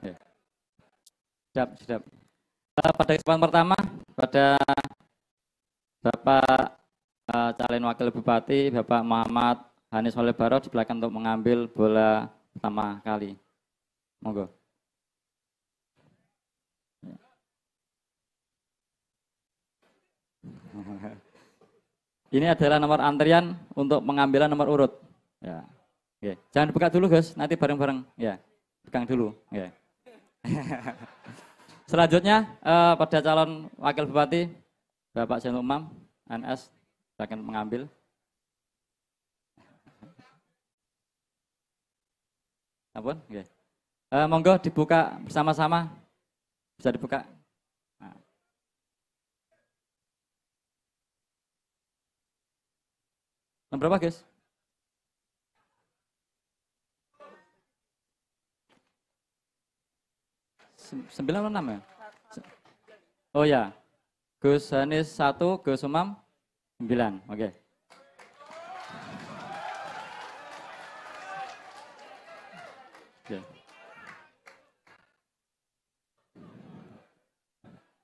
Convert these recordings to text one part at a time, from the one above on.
Ya. Sedap, sedap. Pada kesempatan pertama, pada Bapak eh, calon wakil bupati, Bapak Muhammad Hanis Soleh di belakang untuk mengambil bola pertama kali. Monggo. Ya. Ini adalah nomor antrian untuk pengambilan nomor urut. Ya. Oke. Jangan dibuka dulu, Gus. Nanti bareng-bareng. Ya. Pegang dulu. Ya. Selanjutnya eh, pada calon wakil bupati Bapak Zainul Umam NS akan mengambil Apun, okay. eh, monggo dibuka bersama-sama. Bisa dibuka. Nah. Nomor berapa, guys? sembilan enam ya? Oh ya. Gus Hanis satu Gus Umam sembilan Oke. Okay.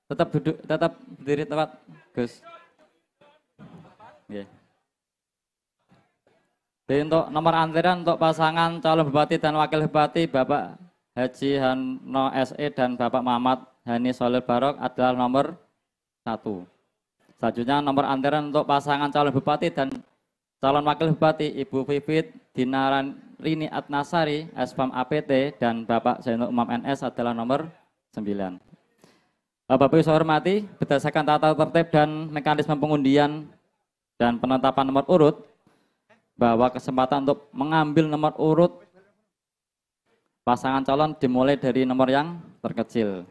Tetap duduk, tetap berdiri tepat, Gus. Oke. Okay. untuk nomor antrian untuk pasangan calon bupati dan wakil bupati Bapak Haji Hano SE dan Bapak Muhammad Hani Solil Barok adalah nomor satu. Selanjutnya nomor antrean untuk pasangan calon bupati dan calon wakil bupati Ibu Vivit Dinaran Rini Atnasari SPM APT dan Bapak Zainul Umam NS adalah nomor sembilan. bapak Ibu saya hormati, berdasarkan tata tertib dan mekanisme pengundian dan penetapan nomor urut, bahwa kesempatan untuk mengambil nomor urut pasangan calon dimulai dari nomor yang terkecil.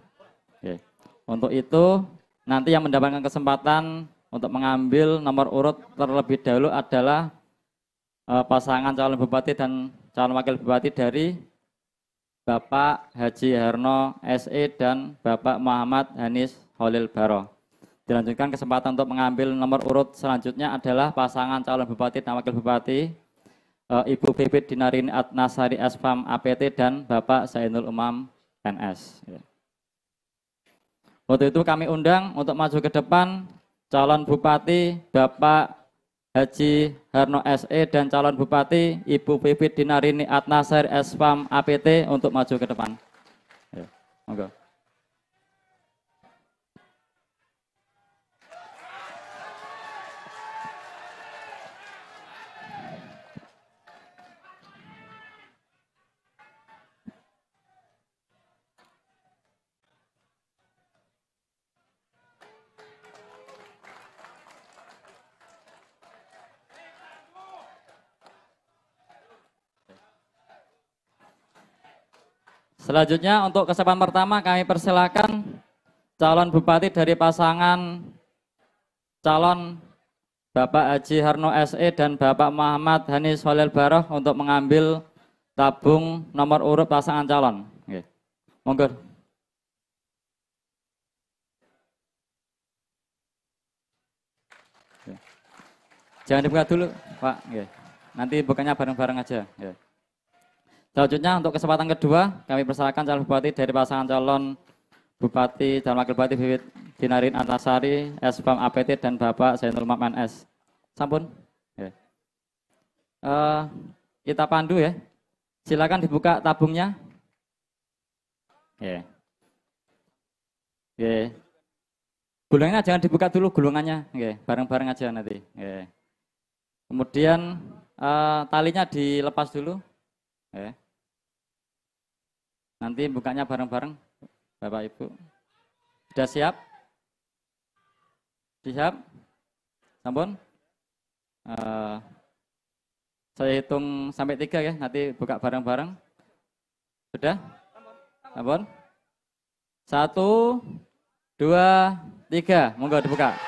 Oke. Untuk itu nanti yang mendapatkan kesempatan untuk mengambil nomor urut terlebih dahulu adalah uh, pasangan calon bupati dan calon wakil bupati dari Bapak Haji Herno SE dan Bapak Muhammad Hanis Holil Baro. Dilanjutkan kesempatan untuk mengambil nomor urut selanjutnya adalah pasangan calon bupati dan wakil bupati Eh, Ibu Bibit Dinarin Nasari Asfam APT dan Bapak Zainul Umam NS. Ya. Waktu itu kami undang untuk maju ke depan calon bupati Bapak Haji Harno SE dan calon bupati Ibu Bibit Dinarini Adnasari Asfam APT untuk maju ke depan. Ya. Okay. Selanjutnya untuk kesempatan pertama kami persilakan calon bupati dari pasangan calon Bapak Haji Harno SE dan Bapak Muhammad Hani Solil Baroh untuk mengambil tabung nomor urut pasangan calon. Oke. Monggo. Jangan dibuka dulu, Pak. Nanti bukannya bareng-bareng aja. Oke. Selanjutnya untuk kesempatan kedua kami persilakan calon bupati dari pasangan calon Bupati dan Wakil Bupati Bibit Dinarin Antasari, SBAM APT dan Bapak Zainul Makman S. Sampun. Uh, kita pandu ya. Silakan dibuka tabungnya. Ya. Ya. Gulungannya jangan dibuka dulu gulungannya, ya, bareng-bareng aja nanti. Ya. Kemudian uh, talinya dilepas dulu. Ya. Nanti bukanya bareng-bareng, Bapak Ibu. Sudah siap? Siap? Sampun? Uh, saya hitung sampai tiga ya, nanti buka bareng-bareng. Sudah? Sampun? Satu, dua, tiga. Monggo dibuka.